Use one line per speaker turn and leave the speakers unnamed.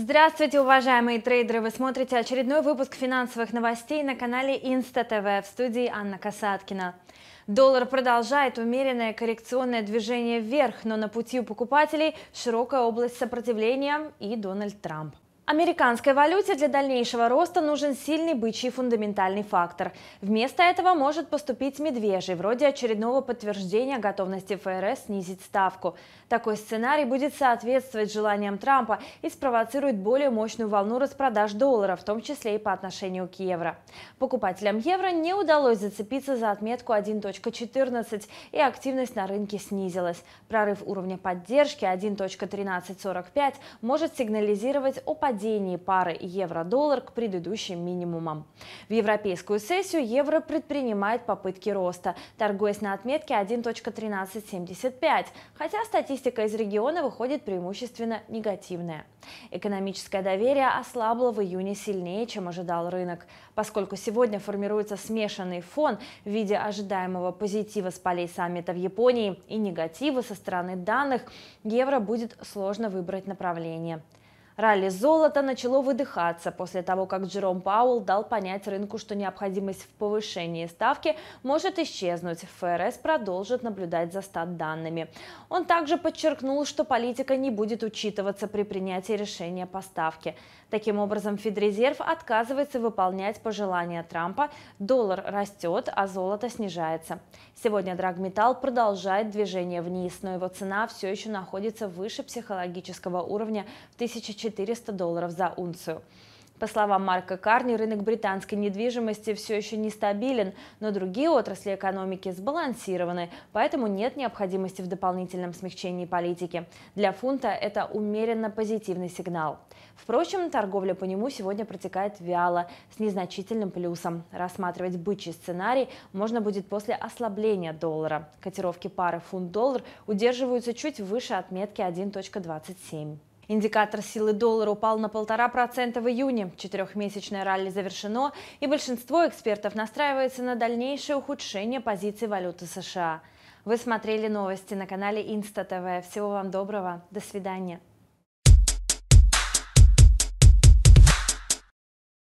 Здравствуйте, уважаемые трейдеры! Вы смотрите очередной выпуск финансовых новостей на канале Инста ТВ в студии Анна Касаткина. Доллар продолжает умеренное коррекционное движение вверх, но на пути у покупателей широкая область сопротивления и Дональд Трамп. Американской валюте для дальнейшего роста нужен сильный бычий фундаментальный фактор. Вместо этого может поступить медвежий, вроде очередного подтверждения готовности ФРС снизить ставку. Такой сценарий будет соответствовать желаниям Трампа и спровоцирует более мощную волну распродаж доллара, в том числе и по отношению к евро. Покупателям евро не удалось зацепиться за отметку 1.14 и активность на рынке снизилась. Прорыв уровня поддержки 1.1345 может сигнализировать о падении падении пары евро-доллар к предыдущим минимумам. В европейскую сессию евро предпринимает попытки роста, торгуясь на отметке 1.1375, хотя статистика из региона выходит преимущественно негативная. Экономическое доверие ослабло в июне сильнее, чем ожидал рынок, поскольку сегодня формируется смешанный фон в виде ожидаемого позитива с полей саммита в Японии и негатива со стороны данных, евро будет сложно выбрать направление. Ралли золота начало выдыхаться после того, как Джером Пауэлл дал понять рынку, что необходимость в повышении ставки может исчезнуть. ФРС продолжит наблюдать за стат-данными. Он также подчеркнул, что политика не будет учитываться при принятии решения по ставке. Таким образом, Федрезерв отказывается выполнять пожелания Трампа. Доллар растет, а золото снижается. Сегодня драгметалл продолжает движение вниз, но его цена все еще находится выше психологического уровня в 1400 400 долларов за унцию. По словам Марка Карни, рынок британской недвижимости все еще нестабилен, но другие отрасли экономики сбалансированы, поэтому нет необходимости в дополнительном смягчении политики. Для фунта это умеренно позитивный сигнал. Впрочем, торговля по нему сегодня протекает вяло, с незначительным плюсом. Рассматривать бычий сценарий можно будет после ослабления доллара. Котировки пары фунт-доллар удерживаются чуть выше отметки 1.27. Индикатор силы доллара упал на 1,5% в июне. Четырехмесячное ралли завершено, и большинство экспертов настраивается на дальнейшее ухудшение позиции валюты США. Вы смотрели новости на канале Инста ТВ. Всего вам доброго. До свидания.